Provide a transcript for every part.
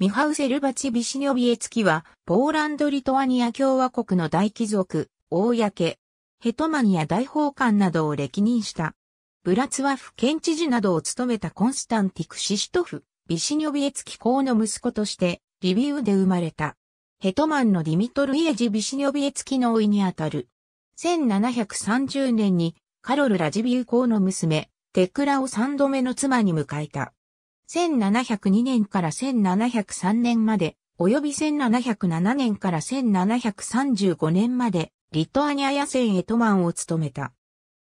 ミハウセル・バチ・ビシニョビエツキは、ポーランド・リトアニア共和国の大貴族、公、ヘトマニア大法官などを歴任した。ブラツワフ県知事などを務めたコンスタンティク・シシトフ、ビシニョビエツキ公の息子として、リビウで生まれた。ヘトマンのディミトル・イエジ・ビシニョビエツキの甥にあたる。1730年に、カロル・ラジビウ公の娘、テクラを三度目の妻に迎えた。1702年から1703年まで、及び1707年から1735年まで、リトアニア野戦エトマンを務めた。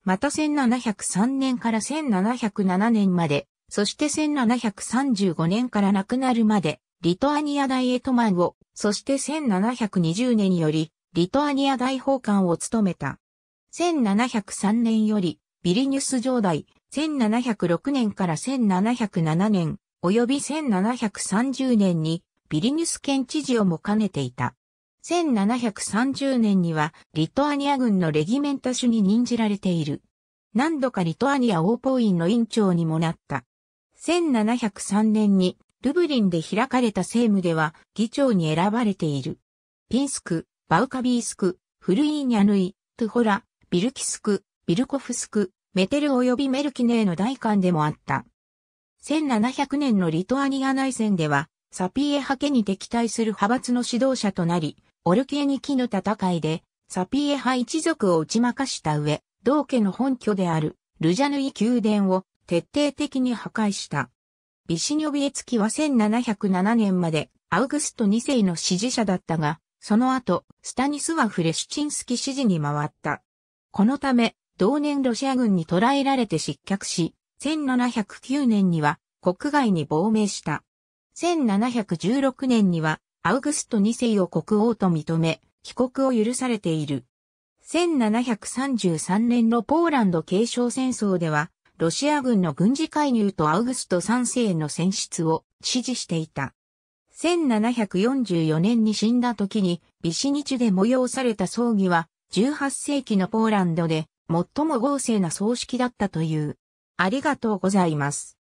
また1703年から1707年まで、そして1735年から亡くなるまで、リトアニア大エトマンを、そして1720年より、リトアニア大法官を務めた。1703年より、ビリニュス城代、1706年から1707年、及び1730年にビリニュス県知事をも兼ねていた。1730年にはリトアニア軍のレギメンタ種に任じられている。何度かリトアニア王イ院の院長にもなった。1703年にルブリンで開かれた政務では議長に選ばれている。ピンスク、バウカビースク、フルイーニャヌイ、トゥホラ、ビルキスク、ビルコフスク、メテル及びメルキネーの大官でもあった。1700年のリトアニア内戦では、サピエ派家に敵対する派閥の指導者となり、オルケーニキの戦いで、サピエ派一族を打ち負かした上、同家の本拠である、ルジャヌイ宮殿を徹底的に破壊した。ビシニョビエツキは1707年までアウグスト2世の支持者だったが、その後、スタニスワフ・レシュチンスキ支持に回った。このため、同年ロシア軍に捕らえられて失脚し、1709年には国外に亡命した。1716年にはアウグスト2世を国王と認め、帰国を許されている。1733年のポーランド継承戦争では、ロシア軍の軍事介入とアウグスト3世への選出を支持していた。1744年に死んだ時に、ビシニチュで催された葬儀は、18世紀のポーランドで最も豪勢な葬式だったという。ありがとうございます。